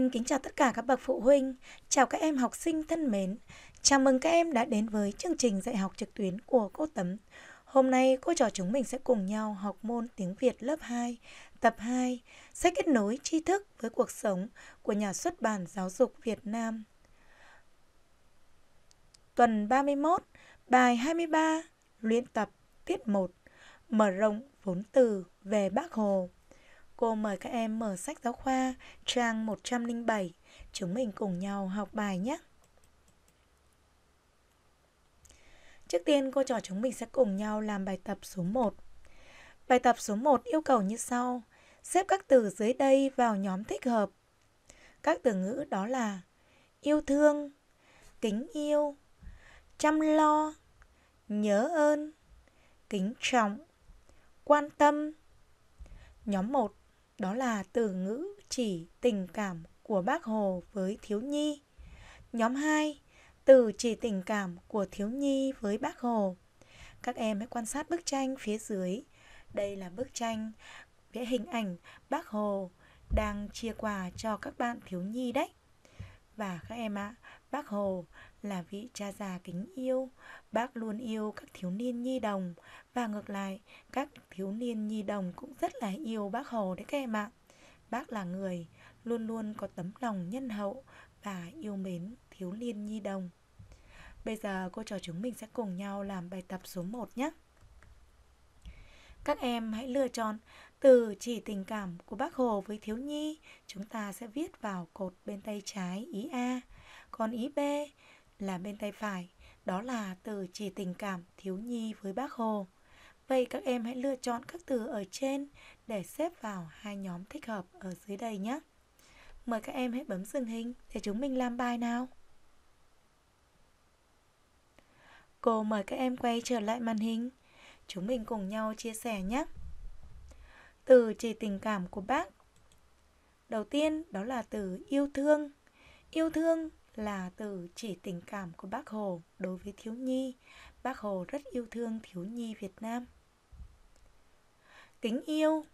Xin kính chào tất cả các bậc phụ huynh, chào các em học sinh thân mến. Chào mừng các em đã đến với chương trình dạy học trực tuyến của cô Tấm. Hôm nay cô trò chúng mình sẽ cùng nhau học môn tiếng Việt lớp 2, tập 2, sách kết nối tri thức với cuộc sống của nhà xuất bản Giáo dục Việt Nam. Tuần 31, bài 23, luyện tập tiết 1, mở rộng vốn từ về Bác Hồ. Cô mời các em mở sách giáo khoa trang 107. Chúng mình cùng nhau học bài nhé. Trước tiên cô trò chúng mình sẽ cùng nhau làm bài tập số 1. Bài tập số 1 yêu cầu như sau. Xếp các từ dưới đây vào nhóm thích hợp. Các từ ngữ đó là yêu thương, kính yêu, chăm lo, nhớ ơn, kính trọng, quan tâm. Nhóm 1 đó là từ ngữ chỉ tình cảm của bác Hồ với thiếu nhi. Nhóm 2, từ chỉ tình cảm của thiếu nhi với bác Hồ. Các em hãy quan sát bức tranh phía dưới. Đây là bức tranh vẽ hình ảnh bác Hồ đang chia quà cho các bạn thiếu nhi đấy và các em ạ, bác Hồ là vị cha già kính yêu, bác luôn yêu các thiếu niên nhi đồng và ngược lại, các thiếu niên nhi đồng cũng rất là yêu bác Hồ đấy các em ạ. Bác là người luôn luôn có tấm lòng nhân hậu và yêu mến thiếu niên nhi đồng. Bây giờ cô trò chúng mình sẽ cùng nhau làm bài tập số 1 nhé. Các em hãy lựa chọn từ chỉ tình cảm của bác Hồ với thiếu nhi, chúng ta sẽ viết vào cột bên tay trái ý A, còn ý B là bên tay phải, đó là từ chỉ tình cảm thiếu nhi với bác Hồ. Vậy các em hãy lựa chọn các từ ở trên để xếp vào hai nhóm thích hợp ở dưới đây nhé. Mời các em hãy bấm dừng hình để chúng mình làm bài nào. Cô mời các em quay trở lại màn hình. Chúng mình cùng nhau chia sẻ nhé từ chỉ tình cảm của bác. Đầu tiên đó là từ yêu thương. Yêu thương là từ chỉ tình cảm của bác Hồ đối với thiếu nhi. Bác Hồ rất yêu thương thiếu nhi Việt Nam. Kính yêu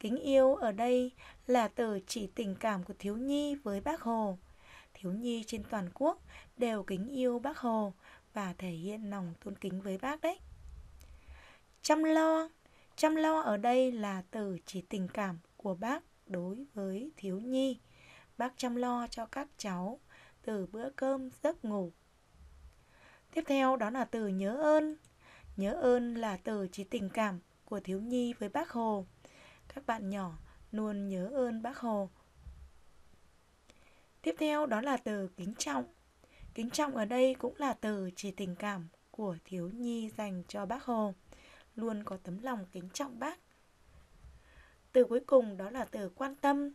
Kính yêu ở đây là từ chỉ tình cảm của thiếu nhi với bác Hồ. Thiếu nhi trên toàn quốc đều kính yêu bác Hồ và thể hiện lòng tôn kính với bác đấy. Chăm lo Chăm lo ở đây là từ chỉ tình cảm của bác đối với thiếu nhi. Bác chăm lo cho các cháu từ bữa cơm giấc ngủ. Tiếp theo đó là từ nhớ ơn. Nhớ ơn là từ chỉ tình cảm của thiếu nhi với bác Hồ. Các bạn nhỏ luôn nhớ ơn bác Hồ. Tiếp theo đó là từ kính trọng. Kính trọng ở đây cũng là từ chỉ tình cảm của thiếu nhi dành cho bác Hồ luôn có tấm lòng kính trọng bác. Từ cuối cùng đó là từ quan tâm.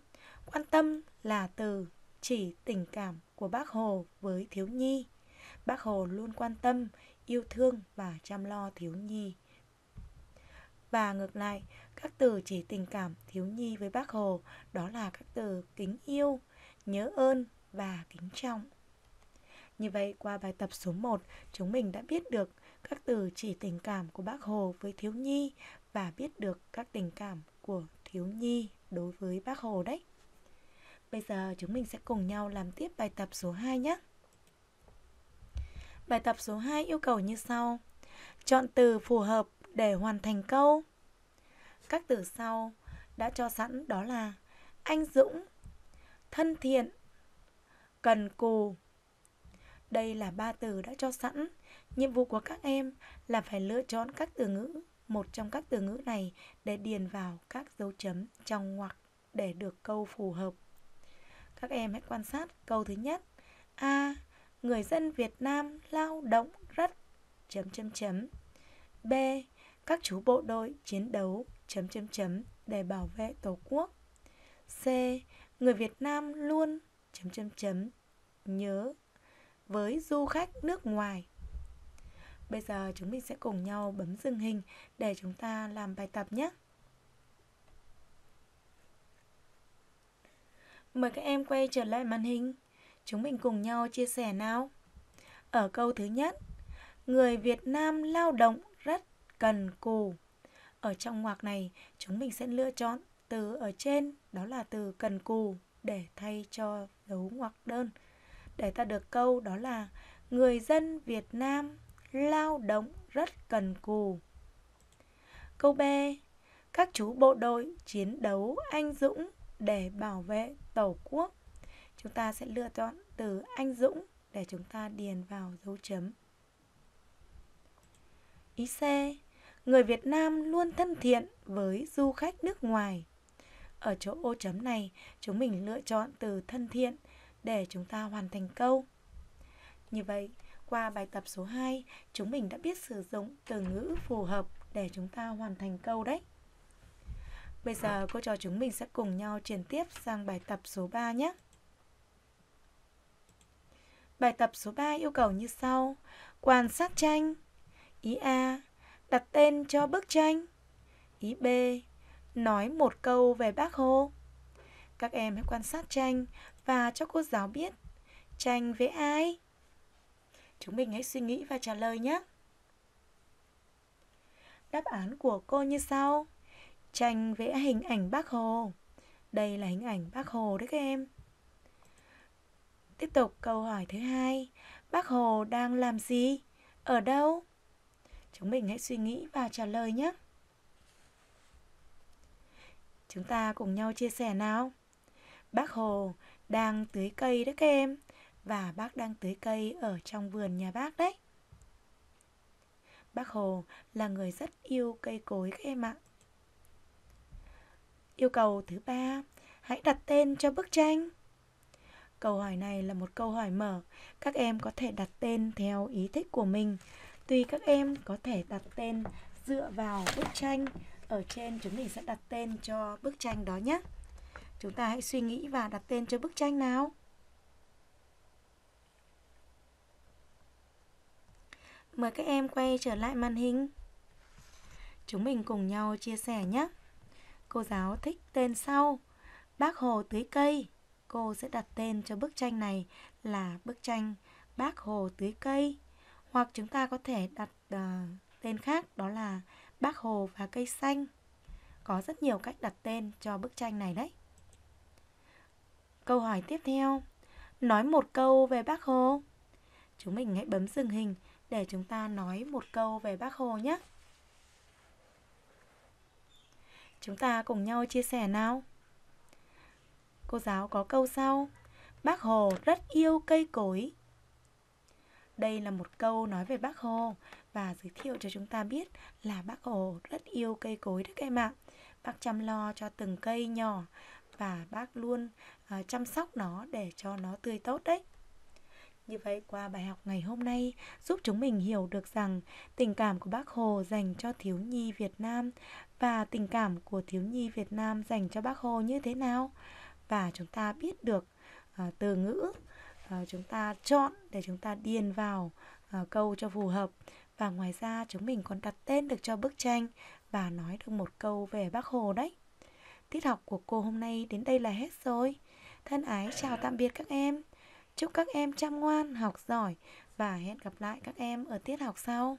Quan tâm là từ chỉ tình cảm của bác Hồ với thiếu nhi. Bác Hồ luôn quan tâm, yêu thương và chăm lo thiếu nhi. Và ngược lại, các từ chỉ tình cảm thiếu nhi với bác Hồ đó là các từ kính yêu, nhớ ơn và kính trọng. Như vậy qua bài tập số 1, chúng mình đã biết được các từ chỉ tình cảm của bác Hồ với thiếu nhi và biết được các tình cảm của thiếu nhi đối với bác Hồ đấy. Bây giờ chúng mình sẽ cùng nhau làm tiếp bài tập số 2 nhé. Bài tập số 2 yêu cầu như sau. Chọn từ phù hợp để hoàn thành câu. Các từ sau đã cho sẵn đó là anh dũng, thân thiện, cần cù, đây là ba từ đã cho sẵn. Nhiệm vụ của các em là phải lựa chọn các từ ngữ, một trong các từ ngữ này để điền vào các dấu chấm trong ngoặc để được câu phù hợp. Các em hãy quan sát câu thứ nhất. A. người dân Việt Nam lao động rất chấm chấm chấm. B. Các chú bộ đội chiến đấu chấm chấm chấm để bảo vệ Tổ quốc. C. Người Việt Nam luôn chấm chấm chấm nhớ với du khách nước ngoài. Bây giờ chúng mình sẽ cùng nhau bấm dừng hình để chúng ta làm bài tập nhé. Mời các em quay trở lại màn hình. Chúng mình cùng nhau chia sẻ nào. Ở câu thứ nhất, người Việt Nam lao động rất cần cù. Ở trong ngoặc này, chúng mình sẽ lựa chọn từ ở trên, đó là từ cần cù để thay cho dấu ngoặc đơn để ta được câu đó là người dân Việt Nam lao động rất cần cù. Câu B. Các chú bộ đội chiến đấu anh dũng để bảo vệ Tổ quốc. Chúng ta sẽ lựa chọn từ anh dũng để chúng ta điền vào dấu chấm. Ý C. Người Việt Nam luôn thân thiện với du khách nước ngoài. Ở chỗ ô chấm này, chúng mình lựa chọn từ thân thiện để chúng ta hoàn thành câu. Như vậy, qua bài tập số 2, chúng mình đã biết sử dụng từ ngữ phù hợp để chúng ta hoàn thành câu đấy. Bây giờ cô trò chúng mình sẽ cùng nhau chuyển tiếp sang bài tập số 3 nhé. Bài tập số 3 yêu cầu như sau. Quan sát tranh. Ý A. Đặt tên cho bức tranh. Ý B. Nói một câu về bác Hồ. Các em hãy quan sát tranh và cho cô giáo biết tranh với ai. Chúng mình hãy suy nghĩ và trả lời nhé. Đáp án của cô như sau. Tranh vẽ hình ảnh bác Hồ. Đây là hình ảnh bác Hồ đấy các em. Tiếp tục câu hỏi thứ hai. Bác Hồ đang làm gì? Ở đâu? Chúng mình hãy suy nghĩ và trả lời nhé. Chúng ta cùng nhau chia sẻ nào. Bác Hồ đang tưới cây đấy các em và bác đang tưới cây ở trong vườn nhà bác đấy. Bác Hồ là người rất yêu cây cối các em ạ. Yêu cầu thứ ba, hãy đặt tên cho bức tranh. Câu hỏi này là một câu hỏi mở, các em có thể đặt tên theo ý thích của mình. Tuy các em có thể đặt tên dựa vào bức tranh, ở trên chúng mình sẽ đặt tên cho bức tranh đó nhé. Chúng ta hãy suy nghĩ và đặt tên cho bức tranh nào. Mời các em quay trở lại màn hình. Chúng mình cùng nhau chia sẻ nhé. Cô giáo thích tên sau. Bác Hồ tưới cây. Cô sẽ đặt tên cho bức tranh này là bức tranh Bác Hồ tưới cây. Hoặc chúng ta có thể đặt uh, tên khác đó là Bác Hồ và cây xanh. Có rất nhiều cách đặt tên cho bức tranh này đấy. Câu hỏi tiếp theo Nói một câu về bác Hồ Chúng mình hãy bấm dừng hình để chúng ta nói một câu về bác Hồ nhé Chúng ta cùng nhau chia sẻ nào Cô giáo có câu sau Bác Hồ rất yêu cây cối Đây là một câu nói về bác Hồ Và giới thiệu cho chúng ta biết là bác Hồ rất yêu cây cối đấy các em ạ Bác chăm lo cho từng cây nhỏ và bác luôn uh, chăm sóc nó để cho nó tươi tốt đấy như vậy qua bài học ngày hôm nay giúp chúng mình hiểu được rằng tình cảm của bác Hồ dành cho thiếu nhi Việt Nam và tình cảm của thiếu nhi Việt Nam dành cho bác Hồ như thế nào và chúng ta biết được uh, từ ngữ uh, chúng ta chọn để chúng ta điền vào uh, câu cho phù hợp và ngoài ra chúng mình còn đặt tên được cho bức tranh và nói được một câu về bác Hồ đấy. Tiết học của cô hôm nay đến đây là hết rồi. Thân ái chào tạm biệt các em. Chúc các em chăm ngoan, học giỏi và hẹn gặp lại các em ở tiết học sau.